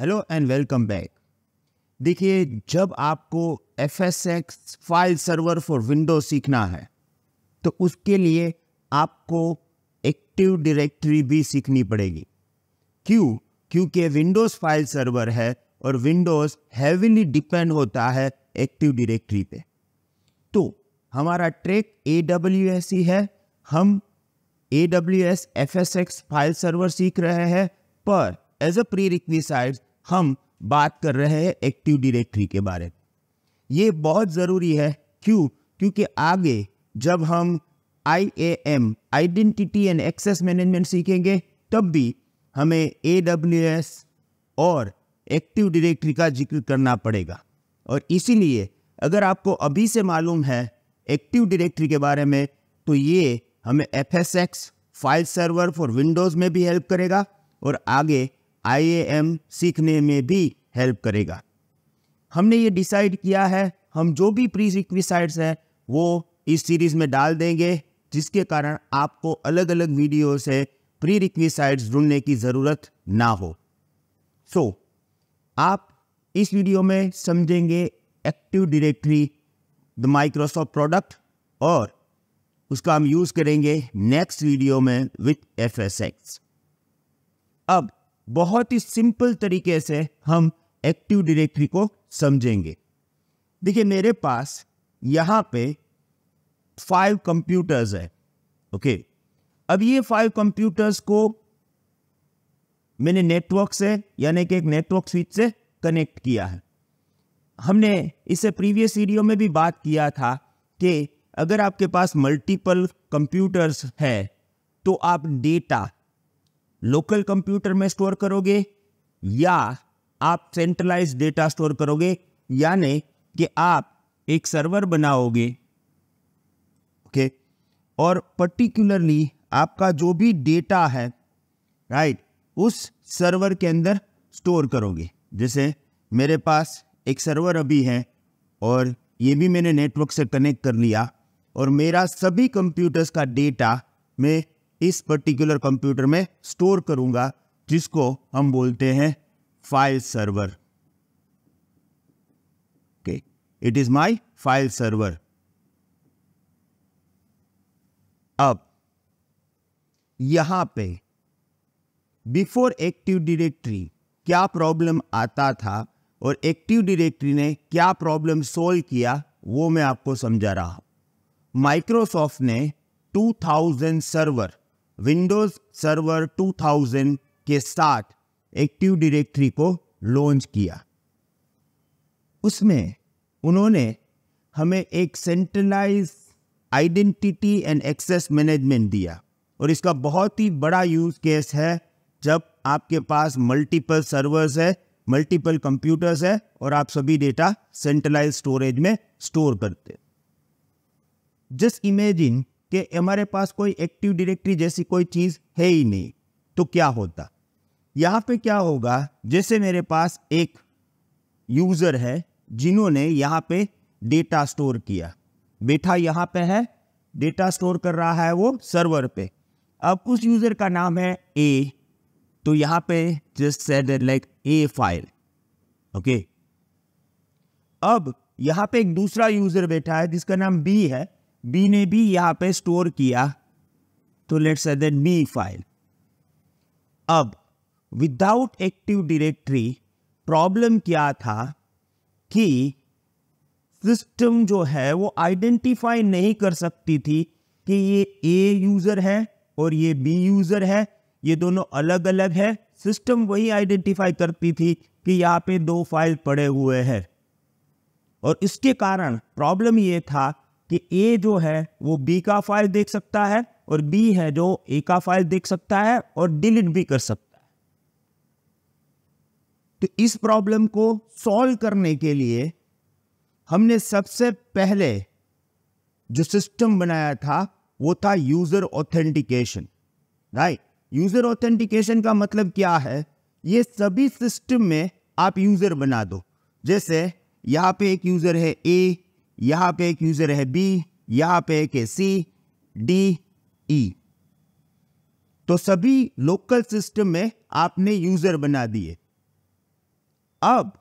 Hello and welcome back देखिए जब आपको F S X file server for window सीखना है तो उसके लिए आपको एक्टिव डायरेक्टरी भी सीखनी पड़ेगी क्यों क्योंकि विंडोज़ फाइल सर्वर है और विंडोज़ हैविली डिपेंड होता है एक्टिव डायरेक्टरी पे तो हमारा ट्रैक ए डब्ल्यू एस ही है हम A W S F S X file server सीख रहे हैं पर एज अ प्री रिक्विसाइड हम बात कर रहे हैं एक्टिव डिरेक्ट्री के बारे में ये बहुत ज़रूरी है क्यों क्योंकि आगे जब हम I A M identity and access management सीखेंगे तब भी हमें ए डब्ल्यू एस और एक्टिव डिरेक्ट्री का जिक्र करना पड़ेगा और इसीलिए अगर आपको अभी से मालूम है एक्टिव डिरेक्ट्री के बारे में तो ये हमें F S X file server for windows में भी हेल्प करेगा और आगे आईएएम सीखने में भी हेल्प करेगा हमने ये डिसाइड किया है हम जो भी प्री रिक्विसाइड्स हैं वो इस सीरीज़ में डाल देंगे जिसके कारण आपको अलग अलग वीडियो से प्री रिक्विसाइड्स ढूंढने की ज़रूरत ना हो सो so, आप इस वीडियो में समझेंगे active directory the Microsoft product और उसका हम यूज़ करेंगे नेक्स्ट वीडियो में विथ एफ अब बहुत ही सिंपल तरीके से हम एक्टिव डायरेक्टरी को समझेंगे देखिए मेरे पास यहां पे फाइव कंप्यूटर्स है ओके अब ये फाइव कंप्यूटर्स को मैंने नेटवर्क से यानी कि एक नेटवर्क स्विच से कनेक्ट किया है हमने इसे प्रीवियस वीडियो में भी बात किया था कि अगर आपके पास मल्टीपल कंप्यूटर्स है तो आप डेटा लोकल कंप्यूटर में स्टोर करोगे या आप सेंट्रलाइज डेटा स्टोर करोगे यानी कि आप एक सर्वर बनाओगे ओके okay? और पर्टिकुलरली आपका जो भी डेटा है राइट उस सर्वर के अंदर स्टोर करोगे जैसे मेरे पास एक सर्वर अभी है और ये भी मैंने नेटवर्क से कनेक्ट कर लिया और मेरा सभी कंप्यूटर्स का डेटा मैं इस पर्टिकुलर कंप्यूटर में स्टोर करूंगा जिसको हम बोलते हैं file server okay it is my file server अब यहां पे बिफोर एक्टिव डायरेक्टरी क्या प्रॉब्लम आता था और एक्टिव डायरेक्टरी ने क्या प्रॉब्लम सोल्व किया वो मैं आपको समझा रहा हूं माइक्रोसॉफ्ट ने 2000 सर्वर विंडोज सर्वर 2000 के साथ एक्टिव डायरेक्टरी को लॉन्च किया उसमें उन्होंने हमें एक centralize identity and access management दिया और इसका बहुत ही बड़ा यूज केस है जब आपके पास मल्टीपल सर्वर्स है मल्टीपल कंप्यूटर्स है और आप सभी डेटा सेंट्रलाइज स्टोरेज में स्टोर करते जस्ट इमेजिन कि हमारे पास कोई एक्टिव डायरेक्टरी जैसी कोई चीज़ है ही नहीं तो क्या होता यहाँ पे क्या होगा जैसे मेरे पास एक यूज़र है जिन्होंने यहाँ पे डेटा स्टोर किया बैठा यहाँ पे है डेटा स्टोर कर रहा है वो सर्वर पे अब उस यूज़र का नाम है ए तो यहाँ पे just said like a file okay अब यहाँ पे एक दूसरा यूज़र बैठा है जिसका नाम बी है बी ने भी यहाँ पे स्टोर किया तो let's say then B file अब विदाउट एक्टिव डायरेक्टरी प्रॉब्लम क्या था कि सिस्टम जो है वो आइडेंटिफाई नहीं कर सकती थी कि ये ए यूज़र है और ये बी यूज़र है ये दोनों अलग अलग है सिस्टम वही आइडेंटिफाई करती थी कि यहाँ पे दो फाइल पड़े हुए हैं और इसके कारण प्रॉब्लम ये था कि ए जो है वो बी का फाइल देख सकता है और बी है जो ए का फाइल देख सकता है और डिलीट भी कर सकता है तो इस प्रॉब्लम को सॉल्व करने के लिए हमने सबसे पहले जो सिस्टम बनाया था वो था user authentication right user authentication का मतलब क्या है ये सभी सिस्टम में आप यूजर बना दो जैसे यहां पे एक यूजर है ए यहाँ पे एक यूजर है बी यहाँ पे एक है सी डी ई तो सभी लोकल सिस्टम में आपने यूजर बना दिए अब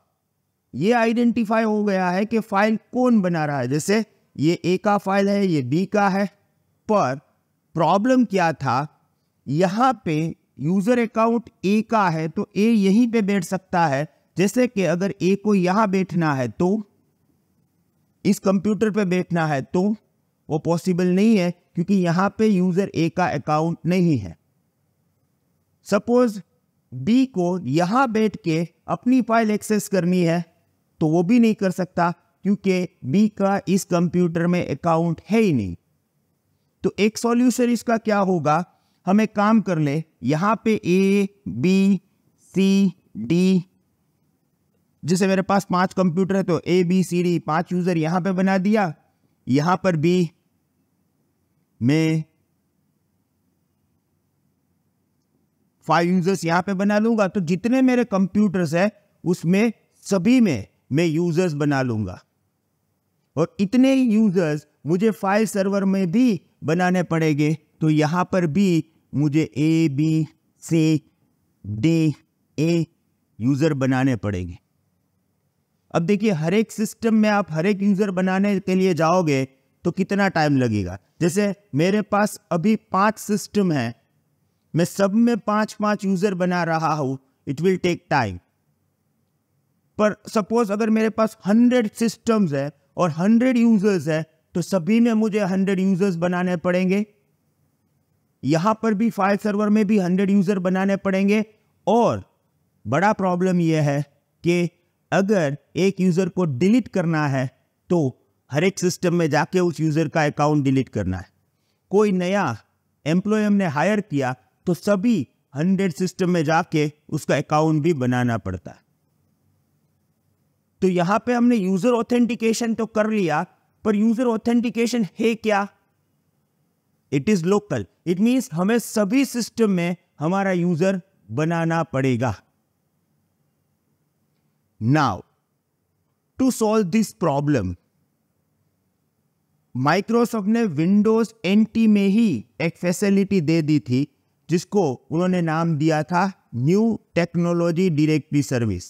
ये आइडेंटिफाई हो गया है कि फाइल कौन बना रहा है जैसे ये ए का फाइल है ये बी का है पर प्रॉब्लम क्या था यहाँ पे यूजर अकाउंट ए का है तो ए यहीं पे बैठ सकता है जैसे कि अगर ए को यहाँ बैठना है तो इस कंप्यूटर पे बैठना है तो वो पॉसिबल नहीं है क्योंकि यहाँ पे यूज़र ए का अकाउंट नहीं है सपोज बी को यहाँ बैठ के अपनी फाइल एक्सेस करनी है तो वो भी नहीं कर सकता क्योंकि बी का इस कंप्यूटर में अकाउंट है ही नहीं तो एक सॉल्यूशन इसका क्या होगा हमें काम कर ले यहाँ पे ए बी सी डी जैसे मेरे पास पांच कंप्यूटर है तो ए बी सी डी पांच यूजर यहां पे बना दिया यहां पर भी मैं फाइव यूजर्स यहां पे बना लूंगा तो जितने मेरे कंप्यूटर्स है उसमें सभी में मैं यूजर्स बना लूंगा और इतने यूजर्स मुझे फाइल सर्वर में भी बनाने पड़ेंगे तो यहां पर भी मुझे A B C D A user बनाने पड़ेंगे अब देखिए हर एक सिस्टम में आप हर एक यूज़र बनाने के लिए जाओगे तो कितना टाइम लगेगा जैसे मेरे पास अभी पांच सिस्टम हैं मैं सब में पांच पांच यूज़र बना रहा हूँ इट विल टेक टाइम पर सपोज अगर मेरे पास हंड्रेड सिस्टम्स है और हंड्रेड यूजर्स है तो सभी में मुझे हंड्रेड यूजर्स बनाने पड़ेंगे यहां पर भी फाइल सर्वर में भी हंड्रेड यूजर बनाने पड़ेंगे और बड़ा प्रॉब्लम यह है कि अगर एक यूज़र को डिलीट करना है तो हर एक सिस्टम में जाके उस यूज़र का अकाउंट डिलीट करना है कोई नया एम्प्लॉय हमने हायर किया तो सभी हंड्रेड सिस्टम में जाके उसका अकाउंट भी बनाना पड़ता है तो यहां पे हमने यूज़र ऑथेंटिकेशन तो कर लिया पर यूज़र ऑथेंटिकेशन है क्या it is local it means हमें सभी सिस्टम में हमारा यूज़र बनाना पड़ेगा Now, to solve this problem, Microsoft ने Windows NT में ही एक फैसिलिटी दे दी थी जिसको उन्होंने नाम दिया था new technology directory service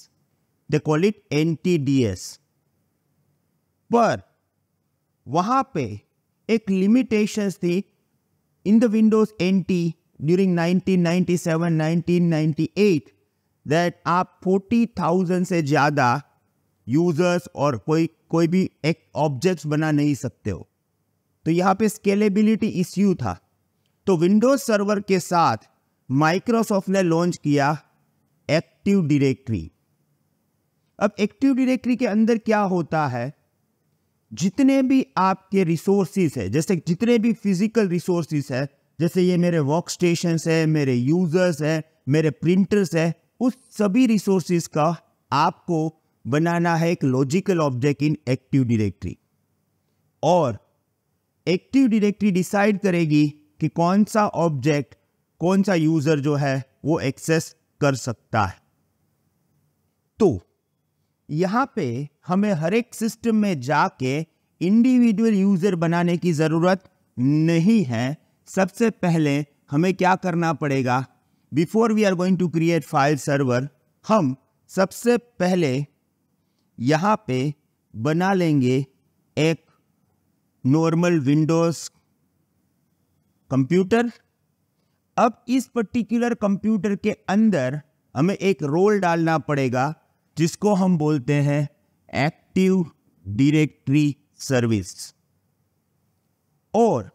they call it NTDS पर वहां पे एक लिमिटेशंस थी in the windows N T during 1997, 1998 that आप थाउजेंड से ज़्यादा यूज़र्स और कोई कोई भी एक ऑब्जेक्ट्स बना नहीं सकते हो तो यहाँ पे स्केलेबिलिटी इश्यू था तो विंडोज सर्वर के साथ माइक्रोसॉफ्ट ने लॉन्च किया एक्टिव डायरेक्टरी अब एक्टिव डायरेक्टरी के अंदर क्या होता है जितने भी आपके रिसोर्सिस है जैसे जितने भी फिजिकल रिसोर्सिस है जैसे ये मेरे वर्क स्टेशन है मेरे यूजर्स है मेरे प्रिंटर्स है उस सभी रिसोर्सेज का आपको बनाना है एक logical object in active directory और एक्टिव डायरेक्टरी डिसाइड करेगी कि कौन सा ऑब्जेक्ट कौन सा यूजर जो है वो एक्सेस कर सकता है तो यहां पे हमें हर एक सिस्टम में जाके इंडिविजुअल यूजर बनाने की ज़रूरत नहीं है सबसे पहले हमें क्या करना पड़ेगा before we are going to create file server हम सबसे पहले यहाँ पे बना लेंगे एक नॉर्मल विंडोज़ कंप्यूटर अब इस पर्टिकुलर कंप्यूटर के अंदर हमें एक रोल डालना पड़ेगा जिसको हम बोलते हैं एक्टिव डायरेक्टरी सर्विस और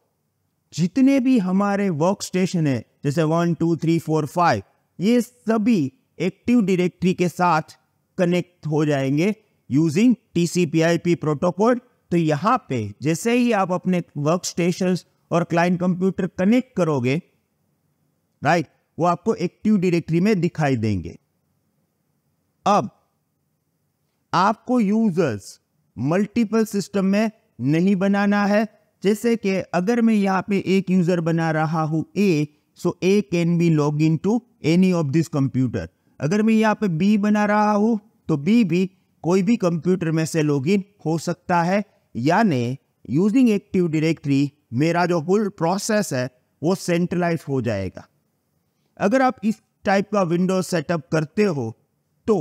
जितने भी हमारे वर्क स्टेशन है जैसे one two three four five ये सभी एक्टिव डायरेक्टरी के साथ कनेक्ट हो जाएंगे यूजिंग टी प्रोटोकॉल तो यहाँ पे जैसे ही आप अपने वर्क स्टेशन और क्लाइंट कंप्यूटर कनेक्ट करोगे राइट वो आपको एक्टिव डायरेक्टरी में दिखाई देंगे अब आपको यूजर्स मल्टीपल सिस्टम में नहीं बनाना है जैसे कि अगर मैं यहाँ पे एक यूजर बना रहा हूँ A so A can be log in to any of this computer अगर मैं यहाँ पे बी बना रहा हूँ तो बी भी कोई भी कंप्यूटर में से लॉग इन हो सकता है यानी यूजिंग एक्टिव डिरेक्ट्री मेरा जो फुल प्रोसेस है वो सेंट्रलाइज हो जाएगा अगर आप इस टाइप का विंडो सेटअप करते हो तो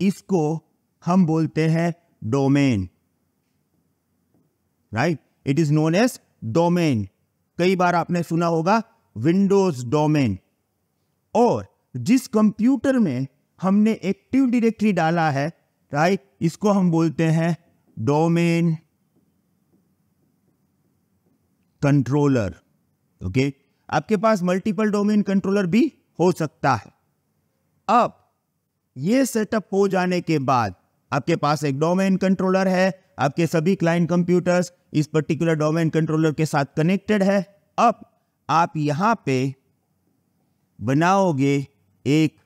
इसको हम बोलते हैं domain right it is known as domain कई बार आपने सुना होगा विंडोज डोमेन और जिस कंप्यूटर में हमने एक्टिव डायरेक्टरी डाला है राइट इसको हम बोलते हैं डोमेन कंट्रोलर ओके आपके पास मल्टीपल डोमेन कंट्रोलर भी हो सकता है अब ये सेटअप हो जाने के बाद आपके पास एक डोमेन कंट्रोलर है आपके सभी क्लाइंट कंप्यूटर्स इस पर्टिकुलर डोमेन कंट्रोलर के साथ कनेक्टेड है अब आप यहां पे बनाओगे एक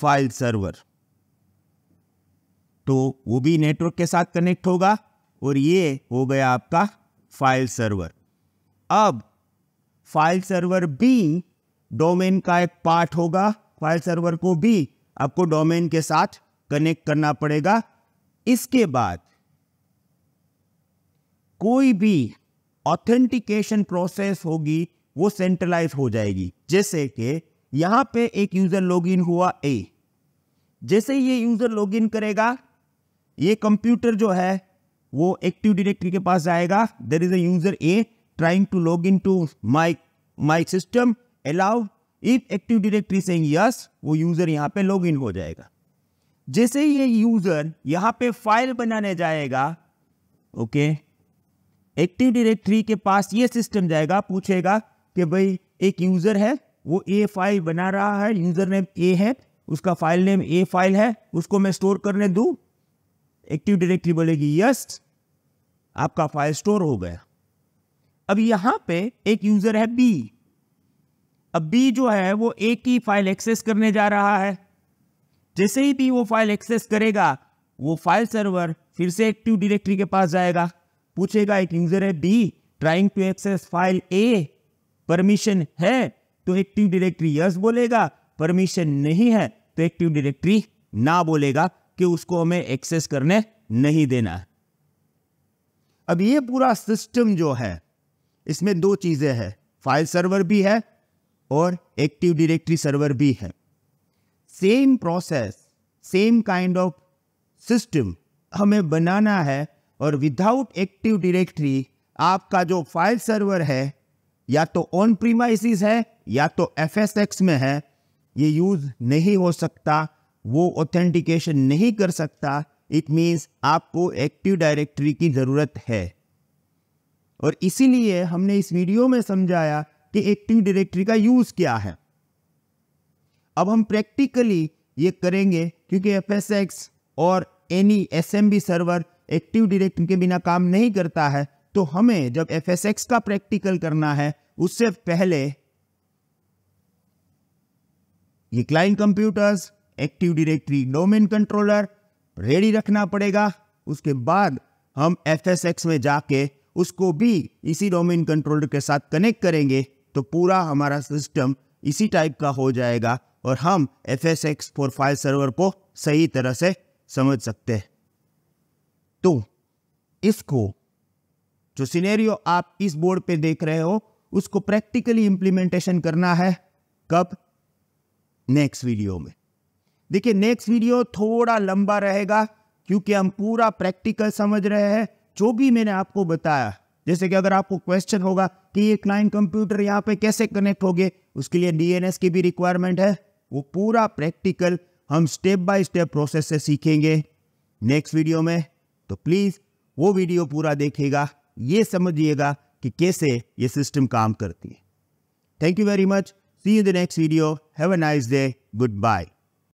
फाइल सर्वर तो वो भी नेटवर्क के साथ कनेक्ट होगा और ये हो गया आपका फाइल सर्वर अब फाइल सर्वर भी डोमेन का एक पार्ट होगा फाइल सर्वर को भी आपको डोमेन के साथ कनेक्ट करना पड़ेगा इसके बाद कोई भी ऑथेंटिकेशन प्रोसेस होगी वो सेंट्रलाइज हो जाएगी जैसे कि यहां पे एक यूजर लॉगिन हुआ ए जैसे ये यूजर लॉगिन करेगा ये कंप्यूटर जो है वो एक्टिव डायरेक्टरी के पास जाएगा there is a user a trying to log in to my my system allow if active directory से यस वो यूजर यहां पे लॉग इन हो जाएगा जैसे ये यूजर यहां पे फाइल बनाने जाएगा ओके okay, एक्टिव डायरेक्टरी के पास ये सिस्टम जाएगा पूछेगा कि भाई एक यूज़र है वो ए फाइल बना रहा है यूज़र नेम ए है उसका फाइल नेम ए फाइल है उसको मैं स्टोर करने दूँ एक्टिव डायरेक्टरी बोलेगी यस आपका फाइल स्टोर हो गया अब यहाँ पे एक यूज़र है बी अब बी जो है वो ए की फाइल एक्सेस करने जा रहा है जैसे ही बी वो फाइल एक्सेस करेगा वो फाइल सर्वर फिर से एक्टिव डायरेक्टरी के पास जाएगा पूछेगा एक यूजर है B trying to access file a permission है तो एक्टिव डायरेक्टरी यस बोलेगा परमिशन नहीं है तो एक्टिव डायरेक्टरी ना बोलेगा कि उसको हमें एक्सेस करने नहीं देना है अब ये पूरा सिस्टम जो है इसमें दो चीज़ें हैं फाइल सर्वर भी है और एक्टिव डायरेक्टरी सर्वर भी है same process same kind of system हमें बनाना है और विदाउट एक्टिव डायरेक्टरी आपका जो फाइल सर्वर है या तो ऑन प्रीमाइसिस है या तो एफ में है ये यूज़ नहीं हो सकता वो ऑथेंटिकेशन नहीं कर सकता इट मीन्स आपको एक्टिव डायरेक्टरी की ज़रूरत है और इसीलिए हमने इस वीडियो में समझाया कि एक्टिव डायरेक्टरी का यूज़ क्या है अब हम प्रैक्टिकली ये करेंगे क्योंकि एफ और any S server active direct के बिना काम नहीं करता है तो हमें जब एफ एस एक्स का प्रैक्टिकल करना है उससे पहले ये client computers active directory domain controller ready रखना पड़ेगा उसके बाद हम एफ एस एक्स में जाके उसको भी इसी डोमेन कंट्रोलर के साथ कनेक्ट करेंगे तो पूरा हमारा सिस्टम इसी टाइप का हो जाएगा और हम F S X file server को सही तरह से समझ सकते हैं तो इसको जो सिनेरियो आप इस बोर्ड पे देख रहे हो उसको प्रैक्टिकली इंप्लीमेंटेशन करना है कब नेक्स्ट वीडियो में देखिए नेक्स्ट वीडियो थोड़ा लंबा रहेगा क्योंकि हम पूरा प्रैक्टिकल समझ रहे हैं जो भी मैंने आपको बताया जैसे कि अगर आपको क्वेश्चन होगा कि ये क्लाइंट कंप्यूटर यहाँ पे कैसे कनेक्ट होगे उसके लिए डीएनएस की भी रिक्वायरमेंट है वो पूरा प्रैक्टिकल हम स्टेप बाय स्टेप प्रोसेस से सीखेंगे नेक्स्ट वीडियो में तो प्लीज़ वो वीडियो पूरा देखेगा ये समझिएगा कि कैसे ये सिस्टम काम करती है thank you very much see you the next video have a nice day good bye